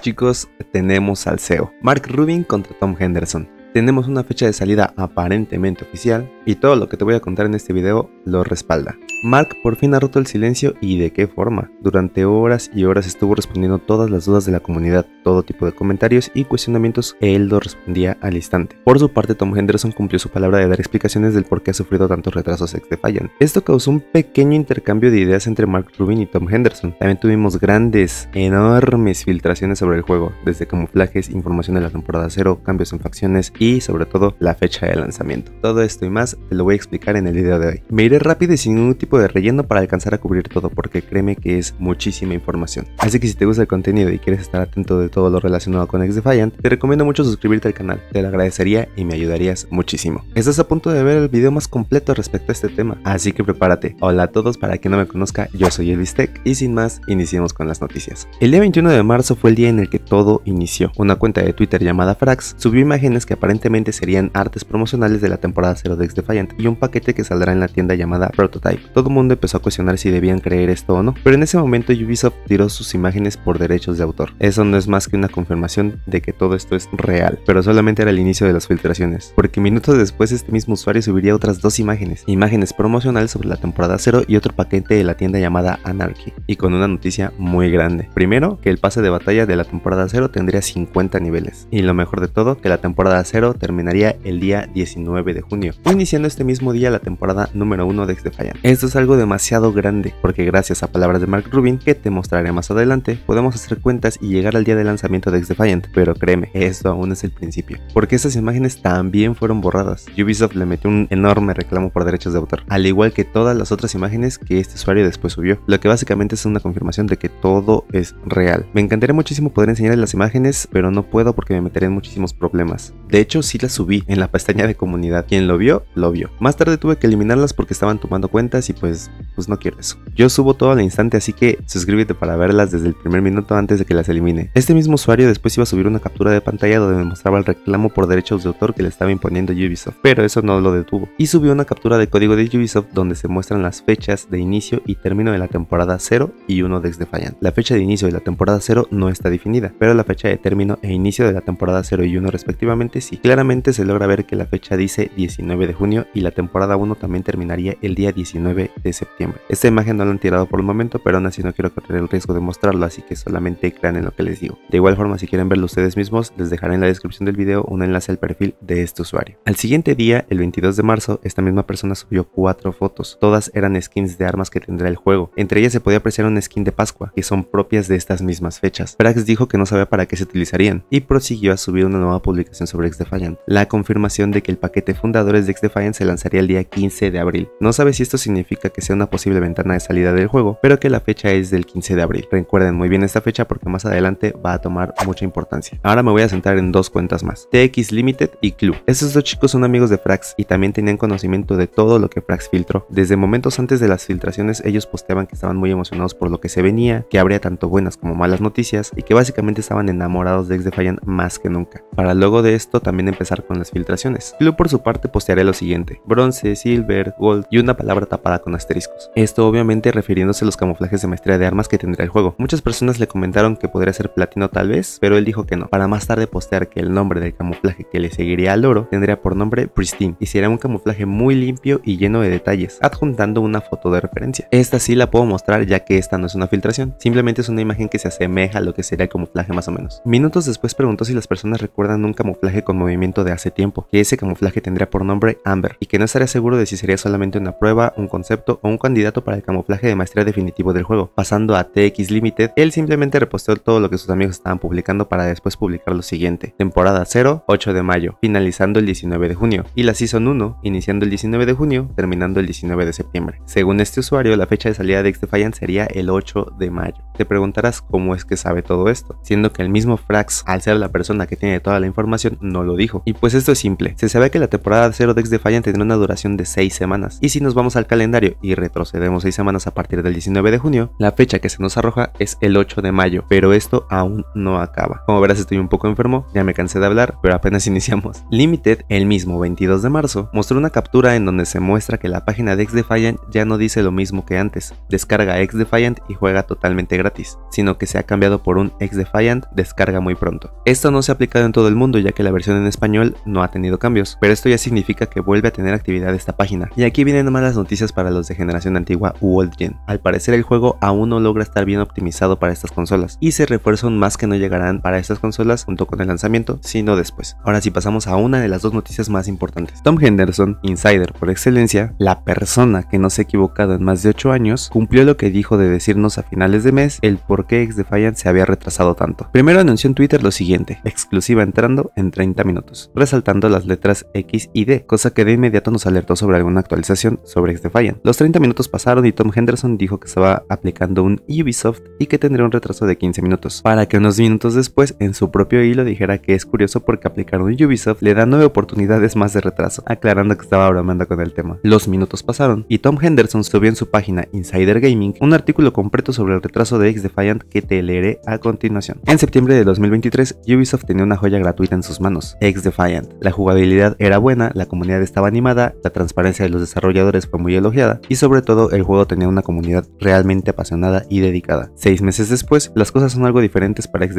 chicos, tenemos al CEO. Mark Rubin contra Tom Henderson. Tenemos una fecha de salida aparentemente oficial, y todo lo que te voy a contar en este video lo respalda. Mark por fin ha roto el silencio y de qué forma. Durante horas y horas estuvo respondiendo todas las dudas de la comunidad, todo tipo de comentarios y cuestionamientos, él lo respondía al instante. Por su parte, Tom Henderson cumplió su palabra de dar explicaciones del por qué ha sufrido tantos retrasos ex Defiant. Esto causó un pequeño intercambio de ideas entre Mark Rubin y Tom Henderson. También tuvimos grandes, enormes filtraciones sobre el juego, desde camuflajes, información de la temporada cero, cambios en facciones y sobre todo la fecha de lanzamiento. Todo esto y más te lo voy a explicar en el video de hoy. Me iré rápido y sin ningún tipo de relleno para alcanzar a cubrir todo porque créeme que es muchísima información. Así que si te gusta el contenido y quieres estar atento de todo lo relacionado con XDefiant, te recomiendo mucho suscribirte al canal, te lo agradecería y me ayudarías muchísimo. Estás a punto de ver el video más completo respecto a este tema, así que prepárate. Hola a todos, para quien no me conozca, yo soy Elvis y sin más, iniciemos con las noticias. El día 21 de marzo fue el día en el que todo inició. Una cuenta de Twitter llamada Frax subió imágenes que aparentemente serían artes promocionales de la temporada 0 de X Defiant y un paquete que saldrá en la tienda llamada Prototype. Todo el mundo empezó a cuestionar si debían creer esto o no, pero en ese momento Ubisoft tiró sus imágenes por derechos de autor. Eso no es más que una confirmación de que todo esto es real, pero solamente era el inicio de las filtraciones, porque minutos después este mismo usuario subiría otras dos imágenes, imágenes promocionales sobre la temporada 0 y otro paquete de la tienda llamada Anarchy, y con una noticia muy grande. Primero, que el pase de batalla de la temporada 0 tendría 50 niveles, y lo mejor de todo, que la temporada 0 terminaría el día 19 de junio este mismo día la temporada número uno de Xdefiant. Esto es algo demasiado grande, porque gracias a palabras de Mark Rubin, que te mostraré más adelante, podemos hacer cuentas y llegar al día de lanzamiento de Ex pero créeme, esto aún es el principio, porque esas imágenes también fueron borradas. Ubisoft le metió un enorme reclamo por derechos de autor, al igual que todas las otras imágenes que este usuario después subió, lo que básicamente es una confirmación de que todo es real. Me encantaría muchísimo poder enseñarles las imágenes, pero no puedo porque me meteré en muchísimos problemas. De hecho, sí las subí en la pestaña de comunidad. Quien lo vio, obvio. Más tarde tuve que eliminarlas porque estaban tomando cuentas y pues pues no quiero eso. Yo subo todo al instante, así que suscríbete para verlas desde el primer minuto antes de que las elimine. Este mismo usuario después iba a subir una captura de pantalla donde mostraba el reclamo por derechos de autor que le estaba imponiendo Ubisoft, pero eso no lo detuvo. Y subió una captura de código de Ubisoft donde se muestran las fechas de inicio y término de la temporada 0 y 1 de Defiant. La fecha de inicio de la temporada 0 no está definida, pero la fecha de término e inicio de la temporada 0 y 1 respectivamente sí. Claramente se logra ver que la fecha dice 19 de junio y la temporada 1 también terminaría el día 19 de septiembre. Esta imagen no la han tirado por el momento, pero aún así no quiero correr el riesgo de mostrarlo, así que solamente crean en lo que les digo. De igual forma, si quieren verlo ustedes mismos, les dejaré en la descripción del video un enlace al perfil de este usuario. Al siguiente día, el 22 de marzo, esta misma persona subió cuatro fotos. Todas eran skins de armas que tendrá el juego. Entre ellas se podía apreciar un skin de Pascua, que son propias de estas mismas fechas. Brax dijo que no sabía para qué se utilizarían, y prosiguió a subir una nueva publicación sobre X Defiant. La confirmación de que el paquete fundadores de X Defiant se lanzaría el día 15 de abril. No sabe si esto significa que sea una posibilidad posible ventana de salida del juego, pero que la fecha es del 15 de abril. Recuerden muy bien esta fecha porque más adelante va a tomar mucha importancia. Ahora me voy a centrar en dos cuentas más, TX Limited y Club. Esos dos chicos son amigos de Frax y también tenían conocimiento de todo lo que Frax filtró. Desde momentos antes de las filtraciones ellos posteaban que estaban muy emocionados por lo que se venía, que habría tanto buenas como malas noticias y que básicamente estaban enamorados de Ex Defiant más que nunca. Para luego de esto también empezar con las filtraciones. Club por su parte postearé lo siguiente, bronce, silver, gold y una palabra tapada con asteriscos. Esto obviamente refiriéndose a los camuflajes de maestría de armas que tendrá el juego. Muchas personas le comentaron que podría ser platino tal vez, pero él dijo que no, para más tarde postear que el nombre del camuflaje que le seguiría al oro tendría por nombre Pristine y sería un camuflaje muy limpio y lleno de detalles, adjuntando una foto de referencia. Esta sí la puedo mostrar ya que esta no es una filtración, simplemente es una imagen que se asemeja a lo que sería el camuflaje más o menos. Minutos después preguntó si las personas recuerdan un camuflaje con movimiento de hace tiempo, que ese camuflaje tendría por nombre Amber y que no estaría seguro de si sería solamente una prueba, un concepto o un candidato para el camuflaje de maestría definitivo del juego. Pasando a TX Limited, él simplemente reposteó todo lo que sus amigos estaban publicando para después publicar lo siguiente. Temporada 0, 8 de mayo, finalizando el 19 de junio. Y la Season 1, iniciando el 19 de junio, terminando el 19 de septiembre. Según este usuario, la fecha de salida de X-Defiant sería el 8 de mayo. Te preguntarás cómo es que sabe todo esto, siendo que el mismo Frax, al ser la persona que tiene toda la información, no lo dijo. Y pues esto es simple. Se sabe que la temporada 0 de X-Defiant tendrá una duración de 6 semanas. Y si nos vamos al calendario y retro procedemos 6 semanas a partir del 19 de junio, la fecha que se nos arroja es el 8 de mayo, pero esto aún no acaba. Como verás estoy un poco enfermo, ya me cansé de hablar, pero apenas iniciamos. Limited, el mismo 22 de marzo, mostró una captura en donde se muestra que la página de XDefiant ya no dice lo mismo que antes, descarga XDefiant y juega totalmente gratis, sino que se ha cambiado por un XDefiant descarga muy pronto. Esto no se ha aplicado en todo el mundo ya que la versión en español no ha tenido cambios, pero esto ya significa que vuelve a tener actividad esta página. Y aquí vienen malas noticias para los de generación antigua World gen. Al parecer el juego aún no logra estar bien optimizado para estas consolas y se refuerzan más que no llegarán para estas consolas junto con el lanzamiento, sino después. Ahora sí pasamos a una de las dos noticias más importantes. Tom Henderson, insider por excelencia, la persona que no se ha equivocado en más de 8 años, cumplió lo que dijo de decirnos a finales de mes el por qué X se había retrasado tanto. Primero anunció en Twitter lo siguiente, exclusiva entrando en 30 minutos, resaltando las letras X y D, cosa que de inmediato nos alertó sobre alguna actualización sobre X Los 30 minutos pasaron y Tom Henderson dijo que estaba aplicando un Ubisoft y que tendría un retraso de 15 minutos, para que unos minutos después en su propio hilo dijera que es curioso porque aplicar un Ubisoft le da nueve oportunidades más de retraso, aclarando que estaba bromando con el tema. Los minutos pasaron y Tom Henderson subió en su página Insider Gaming un artículo completo sobre el retraso de X Defiant que te leeré a continuación. En septiembre de 2023, Ubisoft tenía una joya gratuita en sus manos, X Defiant. La jugabilidad era buena, la comunidad estaba animada, la transparencia de los desarrolladores fue muy elogiada y sobre todo todo, el juego tenía una comunidad realmente apasionada y dedicada. Seis meses después, las cosas son algo diferentes para X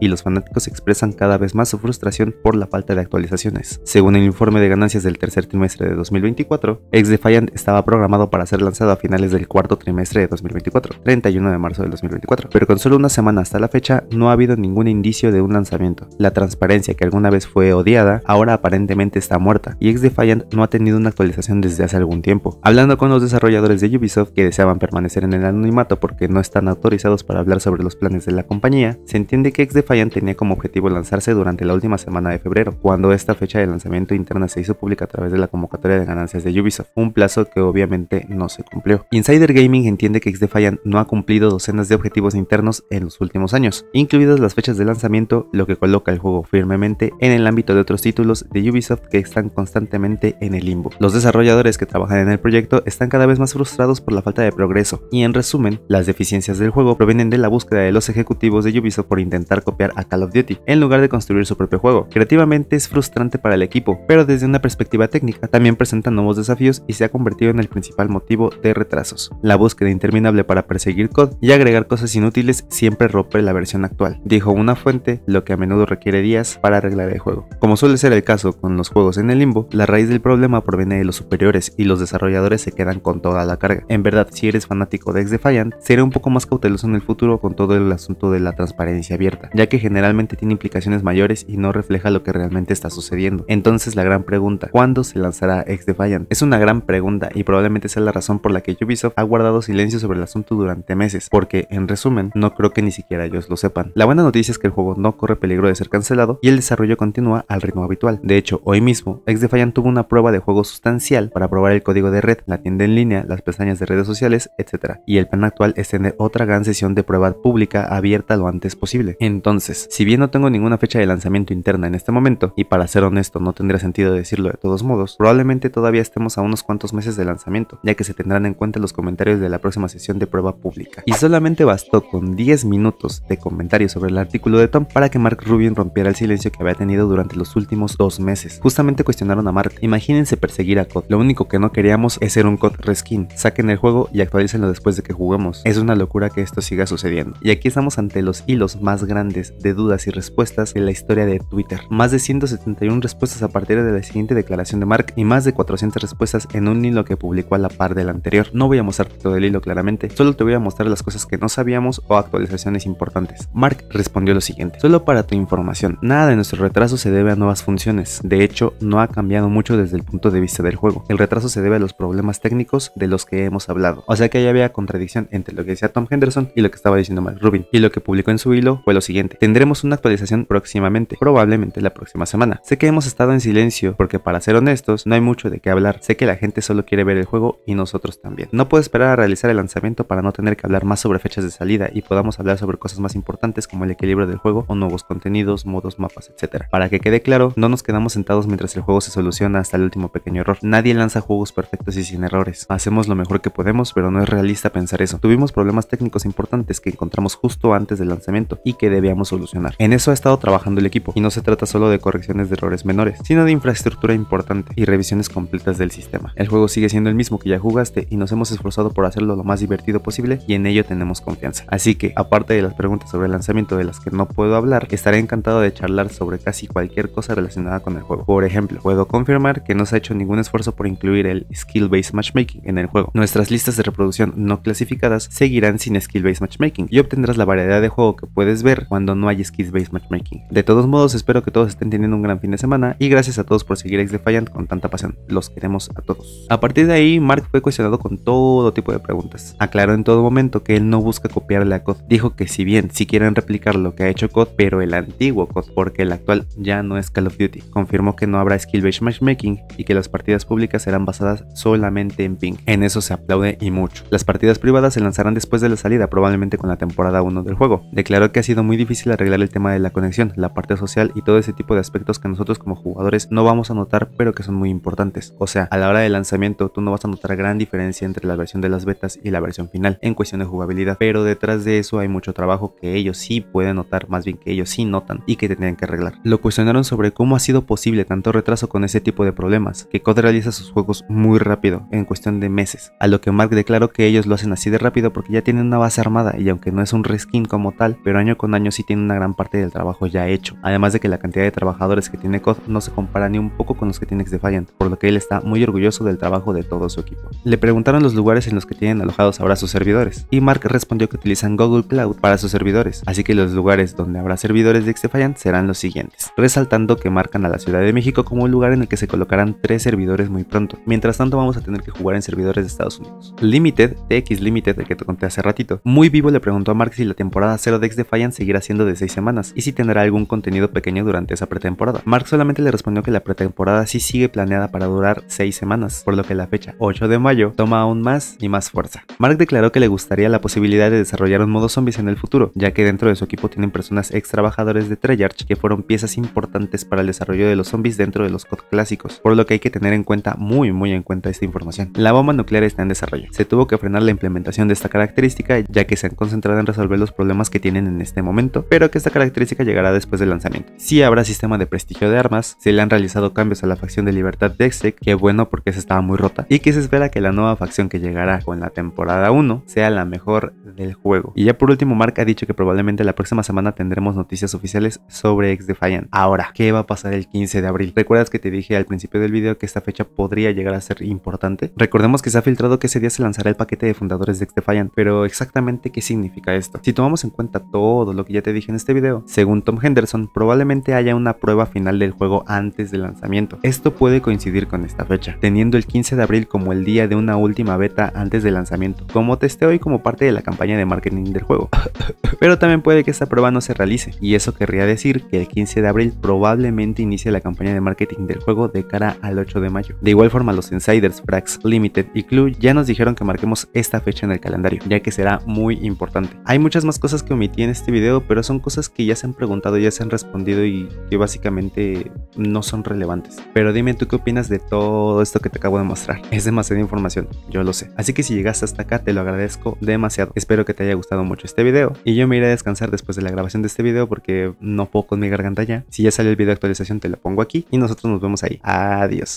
y los fanáticos expresan cada vez más su frustración por la falta de actualizaciones. Según el informe de ganancias del tercer trimestre de 2024, X estaba programado para ser lanzado a finales del cuarto trimestre de 2024, 31 de marzo de 2024, pero con solo una semana hasta la fecha no ha habido ningún indicio de un lanzamiento. La transparencia que alguna vez fue odiada, ahora aparentemente está muerta y X no ha tenido una actualización desde hace algún tiempo. Hablando con los desarrolladores de Ubisoft que deseaban permanecer en el anonimato porque no están autorizados para hablar sobre los planes de la compañía, se entiende que XDefiant tenía como objetivo lanzarse durante la última semana de febrero, cuando esta fecha de lanzamiento interna se hizo pública a través de la convocatoria de ganancias de Ubisoft, un plazo que obviamente no se cumplió. Insider Gaming entiende que XDefiant no ha cumplido docenas de objetivos internos en los últimos años, incluidas las fechas de lanzamiento, lo que coloca el juego firmemente en el ámbito de otros títulos de Ubisoft que están constantemente en el limbo. Los desarrolladores que trabajan en el proyecto están cada vez más frustrados por la falta de progreso, y en resumen, las deficiencias del juego provienen de la búsqueda de los ejecutivos de Ubisoft por intentar copiar a Call of Duty, en lugar de construir su propio juego. Creativamente es frustrante para el equipo, pero desde una perspectiva técnica también presenta nuevos desafíos y se ha convertido en el principal motivo de retrasos. La búsqueda interminable para perseguir COD y agregar cosas inútiles siempre rompe la versión actual, dijo una fuente, lo que a menudo requiere días para arreglar el juego. Como suele ser el caso con los juegos en el limbo, la raíz del problema proviene de los superiores y los desarrolladores se quedan con toda la carga. En verdad, si eres fanático de X Defiant, seré un poco más cauteloso en el futuro con todo el asunto de la transparencia abierta, ya que generalmente tiene implicaciones mayores y no refleja lo que realmente está sucediendo. Entonces la gran pregunta, ¿cuándo se lanzará X Es una gran pregunta y probablemente sea la razón por la que Ubisoft ha guardado silencio sobre el asunto durante meses, porque en resumen, no creo que ni siquiera ellos lo sepan. La buena noticia es que el juego no corre peligro de ser cancelado y el desarrollo continúa al ritmo habitual. De hecho, hoy mismo, X tuvo una prueba de juego sustancial para probar el código de red, la tienda en línea, las pestañas de redes sociales, etc. Y el plan actual es tener otra gran sesión de prueba pública abierta lo antes posible. Entonces, si bien no tengo ninguna fecha de lanzamiento interna en este momento, y para ser honesto no tendría sentido decirlo de todos modos, probablemente todavía estemos a unos cuantos meses de lanzamiento, ya que se tendrán en cuenta los comentarios de la próxima sesión de prueba pública. Y solamente bastó con 10 minutos de comentarios sobre el artículo de Tom para que Mark Rubin rompiera el silencio que había tenido durante los últimos dos meses. Justamente cuestionaron a Mark, imagínense perseguir a Cod, lo único que no queríamos es ser un Cod reskin saquen el juego y actualícenlo después de que juguemos. Es una locura que esto siga sucediendo. Y aquí estamos ante los hilos más grandes de dudas y respuestas en la historia de Twitter. Más de 171 respuestas a partir de la siguiente declaración de Mark y más de 400 respuestas en un hilo que publicó a la par del anterior. No voy a mostrar todo el hilo claramente, solo te voy a mostrar las cosas que no sabíamos o actualizaciones importantes. Mark respondió lo siguiente, solo para tu información, nada de nuestro retraso se debe a nuevas funciones, de hecho no ha cambiado mucho desde el punto de vista del juego, el retraso se debe a los problemas técnicos de los que hemos hablado. O sea que ya había contradicción entre lo que decía Tom Henderson y lo que estaba diciendo Mark Rubin. Y lo que publicó en su hilo fue lo siguiente. Tendremos una actualización próximamente, probablemente la próxima semana. Sé que hemos estado en silencio porque para ser honestos no hay mucho de qué hablar. Sé que la gente solo quiere ver el juego y nosotros también. No puedo esperar a realizar el lanzamiento para no tener que hablar más sobre fechas de salida y podamos hablar sobre cosas más importantes como el equilibrio del juego o nuevos contenidos, modos, mapas, etc. Para que quede claro, no nos quedamos sentados mientras el juego se soluciona hasta el último pequeño error. Nadie lanza juegos perfectos y sin errores. Hacemos lo mejor que podemos, pero no es realista pensar eso. Tuvimos problemas técnicos importantes que encontramos justo antes del lanzamiento y que debíamos solucionar. En eso ha estado trabajando el equipo, y no se trata solo de correcciones de errores menores, sino de infraestructura importante y revisiones completas del sistema. El juego sigue siendo el mismo que ya jugaste y nos hemos esforzado por hacerlo lo más divertido posible y en ello tenemos confianza. Así que, aparte de las preguntas sobre el lanzamiento de las que no puedo hablar, estaré encantado de charlar sobre casi cualquier cosa relacionada con el juego. Por ejemplo, puedo confirmar que no se ha hecho ningún esfuerzo por incluir el skill-based matchmaking en el juego. Nuestras listas de reproducción no clasificadas seguirán sin skill-based matchmaking y obtendrás la variedad de juego que puedes ver cuando no hay skill-based matchmaking. De todos modos, espero que todos estén teniendo un gran fin de semana y gracias a todos por seguir X Defiant con tanta pasión. Los queremos a todos. A partir de ahí, Mark fue cuestionado con todo tipo de preguntas. Aclaró en todo momento que él no busca copiar a COD. Dijo que si bien si quieren replicar lo que ha hecho COD, pero el antiguo COD, porque el actual ya no es Call of Duty. Confirmó que no habrá skill-based matchmaking y que las partidas públicas serán basadas solamente en ping eso se aplaude y mucho. Las partidas privadas se lanzarán después de la salida, probablemente con la temporada 1 del juego. Declaró que ha sido muy difícil arreglar el tema de la conexión, la parte social y todo ese tipo de aspectos que nosotros como jugadores no vamos a notar pero que son muy importantes. O sea, a la hora del lanzamiento tú no vas a notar gran diferencia entre la versión de las betas y la versión final en cuestión de jugabilidad, pero detrás de eso hay mucho trabajo que ellos sí pueden notar, más bien que ellos sí notan y que tenían que arreglar. Lo cuestionaron sobre cómo ha sido posible tanto retraso con ese tipo de problemas, que COD realiza sus juegos muy rápido, en cuestión de meses a lo que Mark declaró que ellos lo hacen así de rápido porque ya tienen una base armada y aunque no es un reskin como tal, pero año con año sí tiene una gran parte del trabajo ya hecho, además de que la cantidad de trabajadores que tiene COD no se compara ni un poco con los que tiene Xdefiant por lo que él está muy orgulloso del trabajo de todo su equipo. Le preguntaron los lugares en los que tienen alojados ahora sus servidores, y Mark respondió que utilizan Google Cloud para sus servidores, así que los lugares donde habrá servidores de Xdefiant serán los siguientes, resaltando que marcan a la Ciudad de México como un lugar en el que se colocarán tres servidores muy pronto. Mientras tanto vamos a tener que jugar en servidores de Estados Unidos. Limited, TX Limited, el que te conté hace ratito, muy vivo le preguntó a Mark si la temporada 0 de X Defiant seguirá siendo de 6 semanas y si tendrá algún contenido pequeño durante esa pretemporada. Mark solamente le respondió que la pretemporada sí sigue planeada para durar 6 semanas, por lo que la fecha 8 de mayo toma aún más y más fuerza. Mark declaró que le gustaría la posibilidad de desarrollar un modo zombies en el futuro, ya que dentro de su equipo tienen personas ex trabajadores de Treyarch que fueron piezas importantes para el desarrollo de los zombies dentro de los COD clásicos, por lo que hay que tener en cuenta muy muy en cuenta esta información. La bomba nuclear está en desarrollo. Se tuvo que frenar la implementación de esta característica ya que se han concentrado en resolver los problemas que tienen en este momento, pero que esta característica llegará después del lanzamiento. sí habrá sistema de prestigio de armas, se le han realizado cambios a la facción de libertad de Exec, que bueno porque se estaba muy rota, y que se espera que la nueva facción que llegará con la temporada 1 sea la mejor del juego. Y ya por último Mark ha dicho que probablemente la próxima semana tendremos noticias oficiales sobre X Defiant. Ahora, ¿qué va a pasar el 15 de abril? ¿Recuerdas que te dije al principio del video que esta fecha podría llegar a ser importante? Recordemos que se ha filtrado que ese día se lanzará el paquete de fundadores de XDefiant, pero exactamente qué significa esto. Si tomamos en cuenta todo lo que ya te dije en este video, según Tom Henderson, probablemente haya una prueba final del juego antes del lanzamiento. Esto puede coincidir con esta fecha, teniendo el 15 de abril como el día de una última beta antes del lanzamiento, como testeo y como parte de la campaña de marketing del juego. pero también puede que esta prueba no se realice, y eso querría decir que el 15 de abril probablemente inicie la campaña de marketing del juego de cara al 8 de mayo. De igual forma, los insiders, Frax Limited y Clue ya nos dijeron que marquemos esta fecha en el calendario, ya que será muy importante. Hay muchas más cosas que omití en este video, pero son cosas que ya se han preguntado, ya se han respondido y que básicamente no son relevantes. Pero dime tú qué opinas de todo esto que te acabo de mostrar. Es demasiada información, yo lo sé. Así que si llegaste hasta acá te lo agradezco demasiado. Espero que te haya gustado mucho este video y yo me iré a descansar después de la grabación de este video porque no puedo con mi garganta ya. Si ya salió el video de actualización te lo pongo aquí y nosotros nos vemos ahí. Adiós.